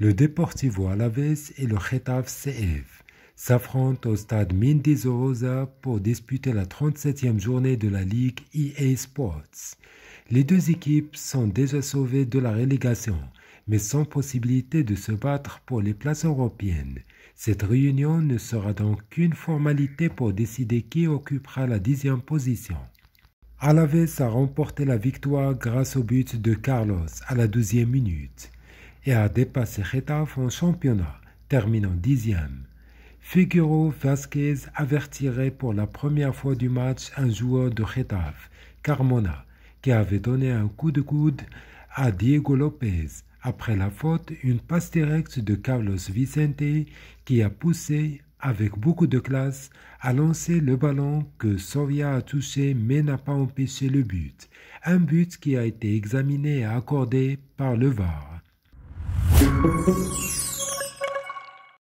Le Deportivo Alaves et le Getafe CF s'affrontent au stade Mendizorosa pour disputer la 37e journée de la Ligue EA Sports. Les deux équipes sont déjà sauvées de la relégation, mais sans possibilité de se battre pour les places européennes. Cette réunion ne sera donc qu'une formalité pour décider qui occupera la dixième position. Alaves a remporté la victoire grâce au but de Carlos à la douzième minute et a dépassé Getafe en championnat, terminant dixième. Figuro Vasquez avertirait pour la première fois du match un joueur de Getafe, Carmona, qui avait donné un coup de coude à Diego Lopez. Après la faute, une passe directe de Carlos Vicente qui a poussé avec beaucoup de classe, a lancé le ballon que Soria a touché mais n'a pas empêché le but. Un but qui a été examiné et accordé par le VAR.